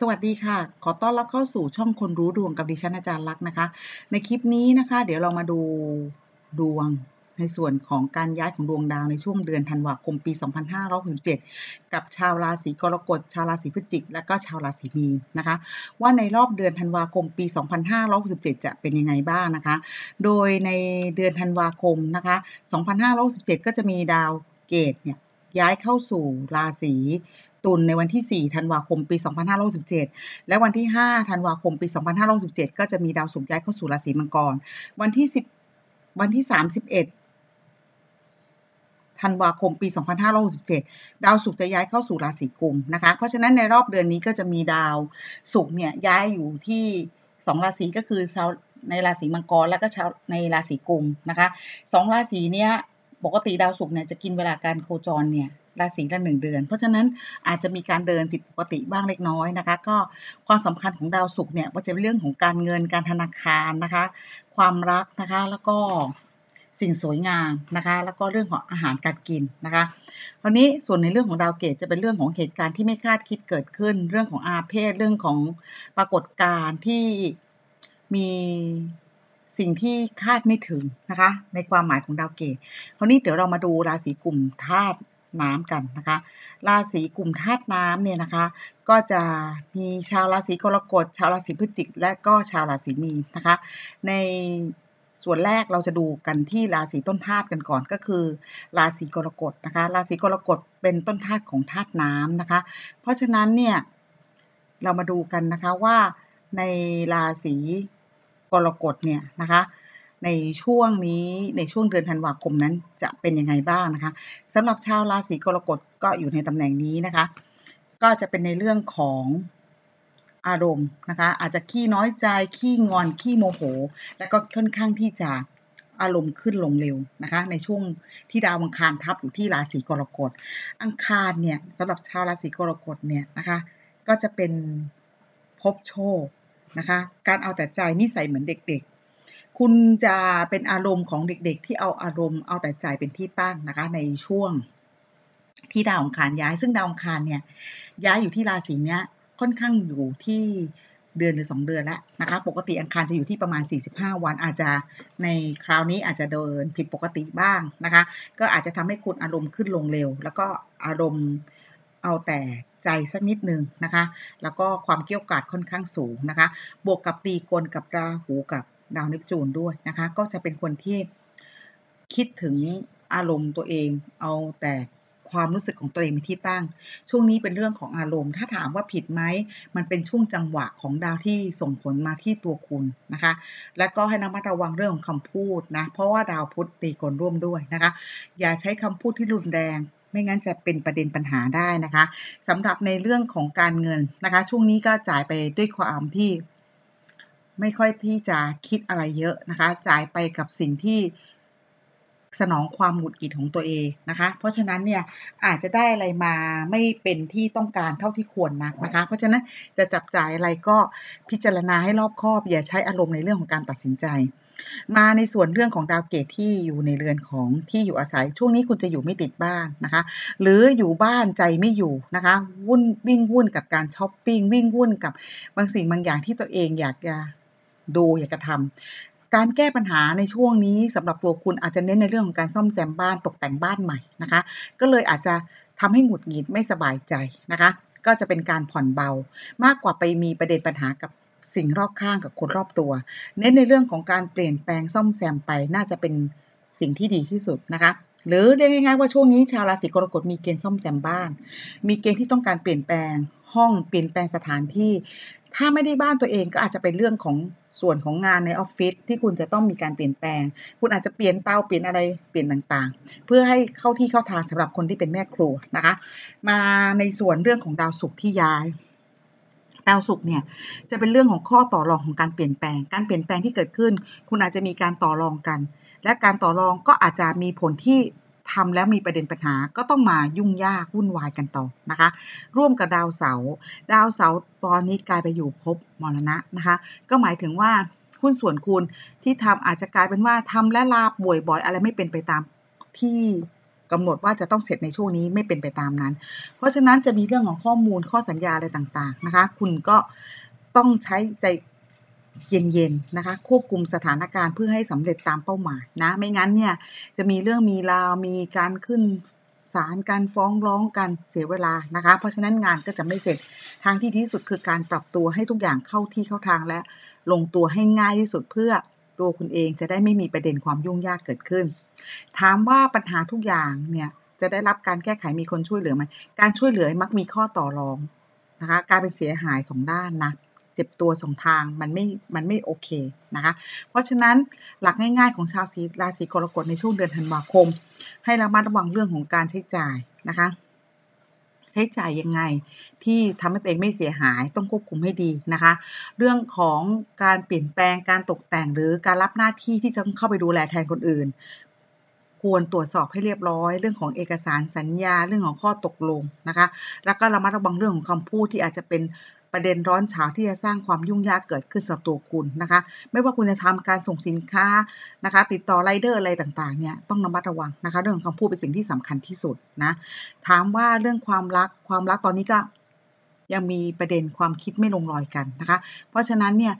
สวัสดีค่ะ ขอต้อนรับเข้าสู่ช่องคนรู้ดวงกับดิฉันอาจารย์ลักษณ์นะคะ ในคลิปนี้นะคะ เดี๋ยวเรามาดูดวงในส่วนของการย้ายของดวงดาวในช่วงเดือนธันวาคมปี 2567 กับชาวราศีกรกฎ ชาวราศีพฤศจิก และก็ชาวราศีมีนนะคะ ว่าในรอบเดือนธันวาคมปี 2567 จะเป็นยังไงบ้างนะคะ โดยในเดือนธันวาคมนะคะ 2567 ก็จะมีดาวเกตเนี่ยย้ายเข้าสู่ราศีตุลในวันที่ 4 ธันวาคมปี 2567 และวันที่ 5 ธันวาคมปี 2567 ก็จะมีดาวศุกร์ย้ายเข้าสู่ราศีมังกร วันที่ 10 วันที่ 31 ธันวาคมปี 2567 ดาวศุกร์จะย้ายเข้าสู่ราศีกุมนะคะ เพราะฉะนั้นในรอบเดือนนี้ก็จะมีดาวศุกร์เนี่ย ย้ายอยู่ที่2ราศีก็คือชาวในราศีมังกรและก็ชาวในราศีกุมนะคะ สองราศีเนี้ยปกติดาวศุกร์เนี่ยจะกินเวลาการโคจรเนี่ยราศีละหนึ่งเดือน เพราะฉะนั้นอาจจะมีการเดินผิดปกติบ้างเล็กน้อยนะคะ ก็ความสำคัญของดาวศุกร์เนี่ยก็จะเป็นเรื่องของการเงินการธนาคารนะคะ ความรักนะคะ แล้วก็สิ่งสวยงามนะคะ แล้วก็เรื่องของอาหารการกินนะคะคราวนี้ส่วนในเรื่องของดาวเกตจะเป็นเรื่องของเหตุการณ์ที่ไม่คาดคิดเกิดขึ้น เรื่องของอาเพศ เรื่องของปรากฏการณ์ที่มีสิ่งที่คาดไม่ถึงนะคะ ในความหมายของดาวเกตคราวนี้เดี๋ยวเรามาดูราศีกลุ่มธาตุน้ำกันนะคะ ราศีกลุ่มธาตุน้ำเนี่ยนะคะ ก็จะมีชาวราศีกรกฎชาวราศีพฤศจิก และก็ชาวราศีมีนนะคะ ในส่วนแรกเราจะดูกันที่ราศีต้นธาตุกันก่อนก็คือ ราศีกรกฎนะคะ ราศีกรกฎเป็นต้นธาตุของธาตุน้ำนะคะ เพราะฉะนั้นเนี่ยเรามาดูกันนะคะว่าในราศีกรกฎเนี่ยนะคะในช่วงนี้ในช่วงเดือนธันวาคมนั้นจะเป็นยังไงบ้างนะคะสำหรับชาวราศีกรกฎก็อยู่ในตำแหน่งนี้นะคะ ก็จะเป็นในเรื่องของอารมณ์นะคะ อาจจะขี้น้อยใจขี้งอนขี้โมโห และก็ค่อนข้างที่จะอารมณ์ขึ้นลงเร็วนะคะ ในช่วงที่ดาวอังคารทับอยู่ที่ราศีกรกฎอังคารเนี่ยสำหรับชาวราศีกรกฎเนี่ยนะคะ ก็จะเป็นพบโชคนะคะ การเอาแต่ใจนิสัยเหมือนเด็ก ๆคุณจะเป็นอารมณ์ของเด็ก ๆ ที่เอาอารมณ์เอาแต่ใจเป็นที่ตั้งนะคะ ในช่วงที่ดาวองคารย้ายซึ่งดาวองคารเนี่ยย้ายอยู่ที่ราศีเนี้ย ค่อนข้างอยู่ที่เดือนหรือสองเดือนแล้วนะคะ ปกติอังคารจะอยู่ที่ประมาณ 45วันอาจจะในคราวนี้อาจจะเดินผิดปกติบ้างนะคะ ก็อาจจะทำให้คุณอารมณ์ขึ้นลงเร็ว แล้วก็อารมณ์เอาแต่ใจสักนิดนึงนะคะ แล้วก็ความเกี่ยวกาดค่อนข้างสูงนะคะ บวกกับตีกลกับราหูกับดาวเนปจูนด้วยนะคะ ก็จะเป็นคนที่คิดถึงอารมณ์ตัวเองเอาแต่ความรู้สึกของตัวเองเป็นที่ตั้ง ช่วงนี้เป็นเรื่องของอารมณ์ ถ้าถามว่าผิดไหมมันเป็นช่วงจังหวะของดาวที่ส่งผลมาที่ตัวคุณนะคะ และก็ให้นะมัดระวังเรื่องของคำพูดนะเพราะว่าดาวพุธตีกลร่วมด้วยนะคะ อย่าใช้คำพูดที่รุนแรง ไม่งั้นจะเป็นประเด็นปัญหาได้นะคะสำหรับในเรื่องของการเงินนะคะ ช่วงนี้ก็จ่ายไปด้วยความที่ไม่ค่อยที่จะคิดอะไรเยอะนะคะ จ่ายไปกับสิ่งที่สนองความหงุดหงิดของตัวเองนะคะ เพราะฉะนั้นเนี่ยอาจจะได้อะไรมาไม่เป็นที่ต้องการเท่าที่ควรนักนะคะ เพราะฉะนั้นจะจับจ่ายอะไรก็พิจารณาให้รอบคอบ อย่าใช้อารมณ์ในเรื่องของการตัดสินใจ มาในส่วนเรื่องของดาวเกตที่อยู่ในเรือนของที่อยู่อาศัย ช่วงนี้คุณจะอยู่ไม่ติดบ้านนะคะ หรืออยู่บ้านใจไม่อยู่นะคะ วุ่นวิ่งวุ่นกับการช้อปปิ้งวิ่งวุ่น กับบางสิ่งบางอย่างที่ตัวเองอยากจะดูอยากจะทำ การแก้ปัญหาในช่วงนี้ สำหรับตัวคุณอาจจะเน้นในเรื่องของการซ่อมแซมบ้านตกแต่งบ้านใหม่นะคะก็เลยอาจจะทำให้หงุดหงิด ไม่สบายใจนะคะ ก็จะเป็นการผ่อนเบามากกว่าไปมีประเด็นปัญหากับสิ่งรอบข้างกับคนรอบตัว เน้นในเรื่องของการเปลี่ยนแปลงซ่อมแซมไปน่าจะเป็นสิ่งที่ดีที่สุดนะคะหรือเรียกง่ายๆว่าช่วงนี้ชาวราศีกรกฎมีเกณฑ์ซ่อมแซมบ้าน มีเกณฑ์ที่ต้องการเปลี่ยนแปลง ห้องเปลี่ยนแปลงสถานที่ถ้าไม่ได้บ้านตัวเองก็อาจจะเป็นเรื่องของส่วนของงานในออฟฟิศที่คุณจะต้องมีการเปลี่ยนแปลง คุณอาจจะเปลี่ยนเตาเปลี่ยนอะไรเปลี่ยนต่างๆ เพื่อให้เข้าที่เข้าทางสำหรับคนที่เป็นแม่ครัวนะคะ มาในส่วนเรื่องของดาวศุกร์ที่ย้าย ดาวศุกร์เนี่ยจะเป็นเรื่องของข้อต่อรองของการเปลี่ยนแปลง การเปลี่ยนแปลงที่เกิดขึ้น คุณอาจจะมีการต่อรองกัน และการต่อรองก็อาจจะมีผลที่ทำแล้วมีประเด็นปัญหา ก็ต้องมายุ่งยากวุ่นวายกันต่อนะคะ ร่วมกับดาวเสาร์ดาวเสาร์ตอนนี้กลายไปอยู่ภพมรณะ นะคะ ก็หมายถึงว่า หุ้นส่วนคุณที่ทำอาจจะกลายเป็นว่าทำและลาบ่วยบ่อยอะไรไม่เป็นไปตามที่กำหนดว่าจะต้องเสร็จในช่วงนี้ไม่เป็นไปตามนั้น เพราะฉะนั้นจะมีเรื่องของข้อมูลข้อสัญญาอะไรต่าง ๆนะคะ คุณก็ต้องใช้ใจเย็นๆนะคะ ควบคุมสถานการณ์เพื่อให้สำเร็จตามเป้าหมายนะ ไม่งั้นเนี่ยจะมีเรื่องมีราว มีการขึ้นศาลการฟ้องร้องกันเสียเวลานะคะเพราะฉะนั้นงานก็จะไม่เสร็จทางที่ดีที่สุดคือการปรับตัวให้ทุกอย่างเข้าที่เข้าทางและลงตัวให้ง่ายที่สุดเพื่อตัวคุณเองจะได้ไม่มีประเด็นความยุ่งยากเกิดขึ้น ถามว่าปัญหาทุกอย่างเนี่ยจะได้รับการแก้ไขมีคนช่วยเหลือไหมการช่วยเหลือมักมีข้อต่อรองนะคะ การเป็นเสียหายสองด้านนะเจ็บตัว สอง ทางมันไม่ มัน ไม่โอเคนะคะ เพราะฉะนั้นหลักง่ายๆของชาวสีราศีกรกฎในช่วงเดือนธันวาคม ให้ระมัดระวังเรื่องของการใช้จ่ายนะคะ ใช้จ่ายยังไงที่ทำให้ตัวเองไม่เสียหายต้องควบคุมให้ดีนะคะ เรื่องของการเปลี่ยนแปลงการตกแต่งหรือการรับหน้าที่ที่จะเข้าไปดูแลแทนคนอื่น ควรตรวจสอบให้เรียบร้อยเรื่องของเอกสารสัญญาเรื่องของข้อตกลงนะคะแล้วก็ระมัดระวังเรื่องของคำพูดที่อาจจะเป็นประเด็นร้อนเฉาที่จะสร้างความยุ่งยากเกิดขึ้นสำหรับตัวคุณนะคะ ไม่ว่าคุณจะทำการส่งสินค้านะคะ ติดต่อไรเดอร์อะไรต่างๆเนี่ย ต้องระมัดระวังนะคะ เรื่องคำพูดเป็นสิ่งที่สำคัญที่สุดนะ ถามว่าเรื่องความรักความรักตอนนี้ก็ ยังมีประเด็นความคิดไม่ลงรอยกันนะคะ เพราะฉะนั้นเนี่ย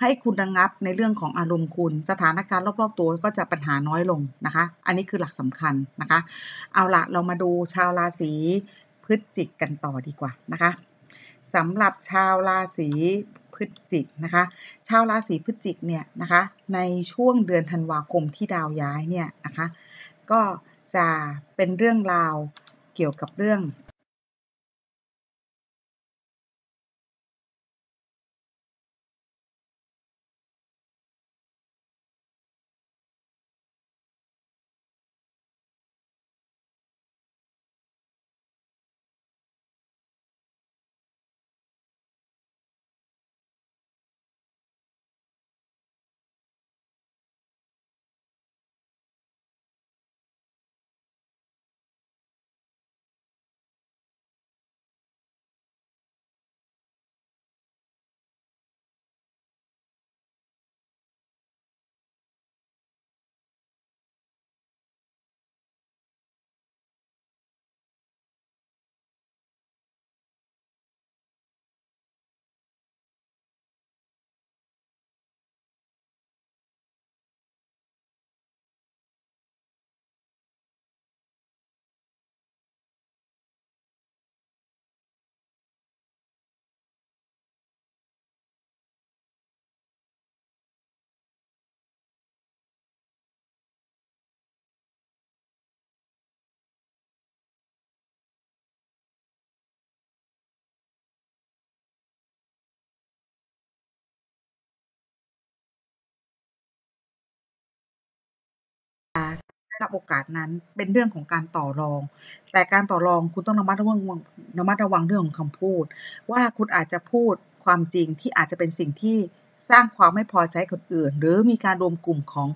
ให้คุณระงงับในเรื่องของอารมณ์คุณสถานการณ์รอบๆ ตัวก็จะปัญหาน้อยลงนะคะ อันนี้คือหลักสำคัญนะคะ เอาละเรามาดูชาวราศีพฤศจิกกันต่อดีกว่านะคะสำหรับชาวราศีพฤศจิกนะคะ ชาวราศีพฤศจิกเนี่ยนะคะ ในช่วงเดือนธันวาคมที่ดาวย้ายเนี่ยนะคะ ก็จะเป็นเรื่องราวเกี่ยวกับเรื่องได้รับโอกาสนั้นเป็นเรื่องของการต่อรอง แต่การต่อรองคุณต้องระมัดระวังระมัดระวังเรื่องของคำพูด ว่าคุณอาจจะพูดความจริงที่อาจจะเป็นสิ่งที่สร้างความไม่พอใจคนอื่น หรือมีการรวมกลุ่มของ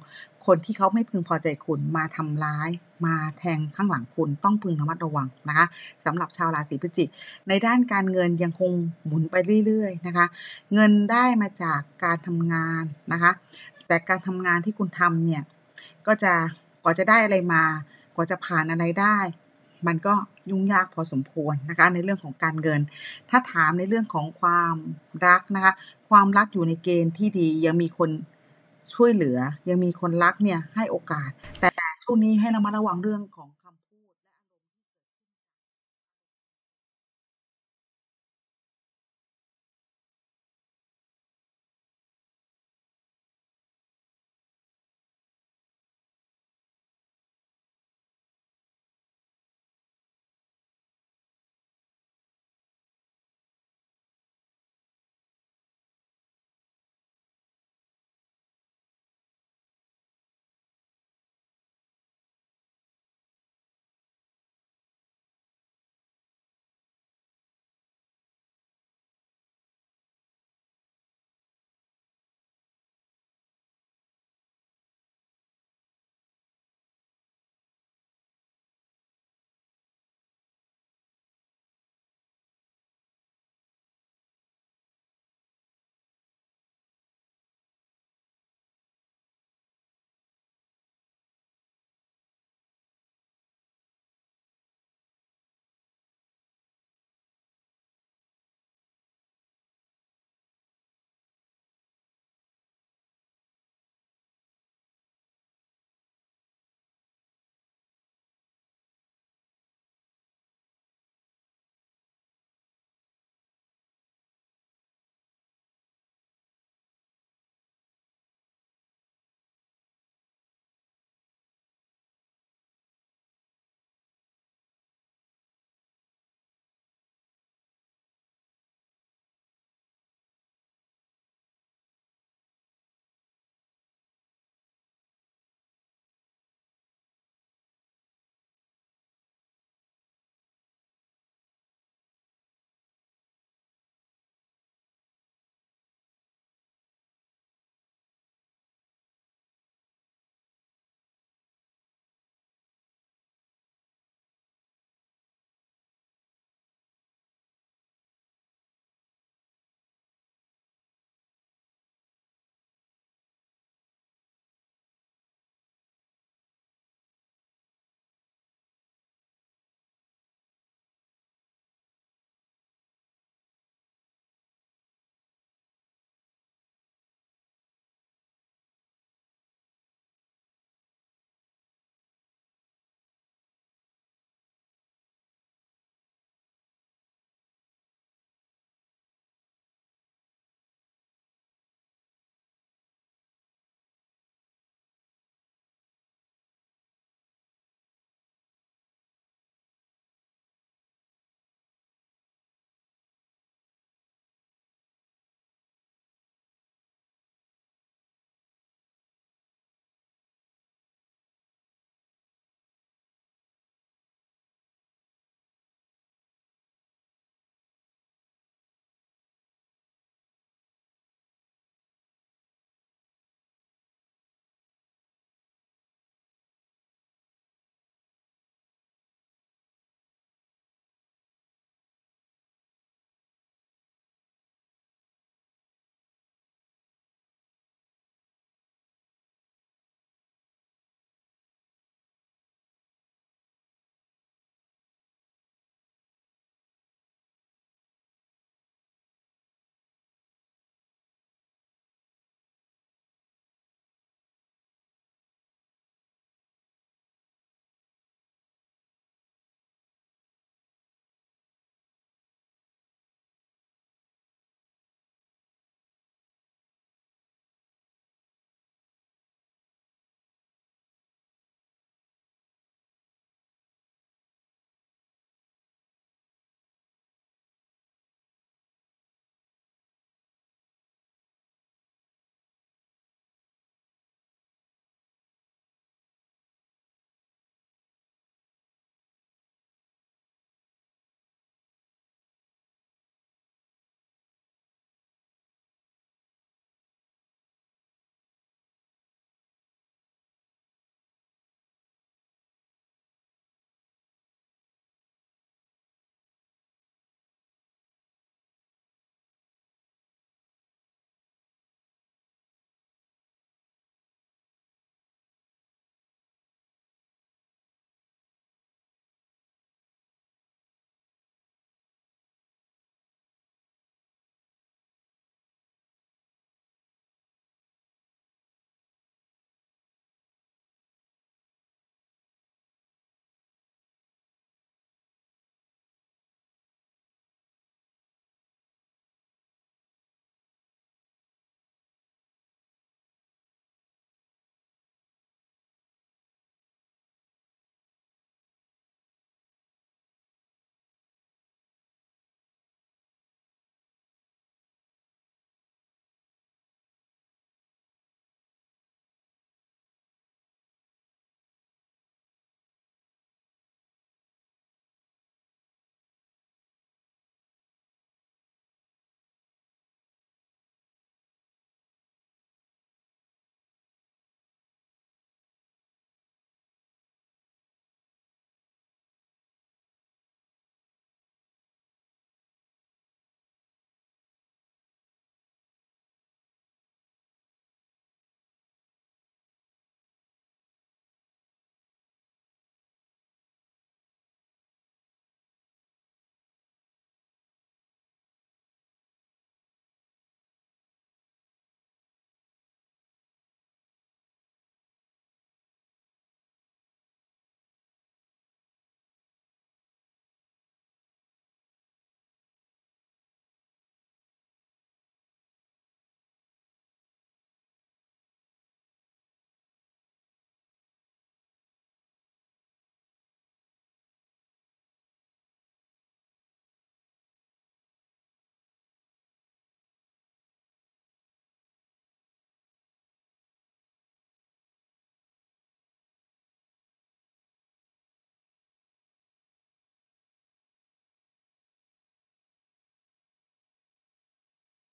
คนที่เขาไม่พึงพอใจคุณมาทำร้าย มาแทงข้างหลังคุณต้องพึงระมัดระวังนะคะสำหรับชาวราศีพิจิกในด้านการเงินยังคงหมุนไปเรื่อยๆนะคะ เงินได้มาจากการทำงานนะคะ แต่การทำงานที่คุณทำเนี่ยก็จะกว่าจะได้อะไรมา กว่าจะผ่านอะไรได้ มันก็ยุ่งยากพอสมควรนะคะในเรื่องของการเงิน ถ้าถามในเรื่องของความรักนะคะความรักอยู่ในเกณฑ์ที่ดียังมีคนช่วยเหลือ ยังมีคนรักเนี่ยให้โอกาส แต่ช่วงนี้ให้เรามาระวังเรื่องของ